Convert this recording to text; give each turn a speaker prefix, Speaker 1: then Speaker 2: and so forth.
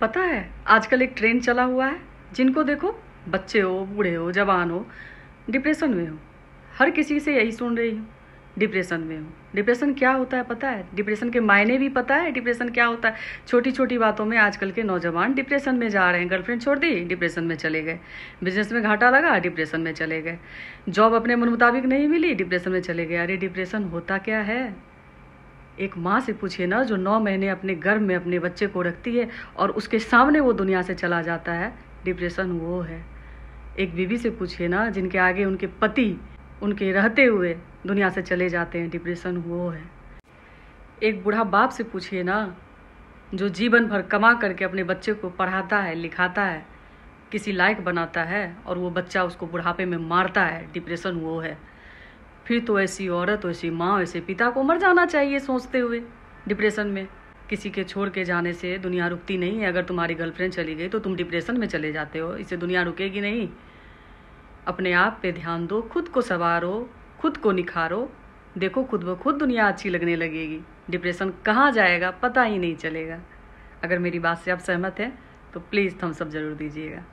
Speaker 1: पता है आजकल एक ट्रेंड चला हुआ है जिनको देखो बच्चे हो बूढ़े हो जवान हो डिप्रेशन में हो हर किसी से यही सुन रही हूँ डिप्रेशन में हो डिप्रेशन क्या होता है पता है डिप्रेशन के मायने भी पता है डिप्रेशन क्या होता है छोटी छोटी बातों में आजकल के नौजवान डिप्रेशन में जा रहे हैं गर्लफ्रेंड छोड़ दी डिप्रेशन में चले गए बिजनेस में घाटा लगा डिप्रेशन में चले गए जॉब अपने मन मुताबिक नहीं मिली डिप्रेशन में चले गए अरे डिप्रेशन होता क्या है एक माँ से पूछिए ना जो नौ महीने अपने गर्भ में अपने बच्चे को रखती है और उसके सामने वो दुनिया से चला जाता है डिप्रेशन वो है एक बीवी से पूछिए ना जिनके आगे उनके पति उनके रहते हुए दुनिया से चले जाते हैं डिप्रेशन वो है एक बूढ़ा बाप से पूछिए ना जो जीवन भर कमा करके अपने बच्चे को पढ़ाता है लिखाता है किसी लायक बनाता है और वो बच्चा उसको बुढ़ापे में मारता है डिप्रेशन वो है फिर तो ऐसी औरत ऐसी माँ ऐसे पिता को मर जाना चाहिए सोचते हुए डिप्रेशन में किसी के छोड़ के जाने से दुनिया रुकती नहीं है अगर तुम्हारी गर्लफ्रेंड चली गई तो तुम डिप्रेशन में चले जाते हो इससे दुनिया रुकेगी नहीं अपने आप पे ध्यान दो खुद को संवारो खुद को निखारो देखो खुद ब खुद दुनिया अच्छी लगने लगेगी डिप्रेशन कहाँ जाएगा पता ही नहीं चलेगा अगर मेरी बात से आप सहमत हैं तो प्लीज़ थम्सअप ज़रूर दीजिएगा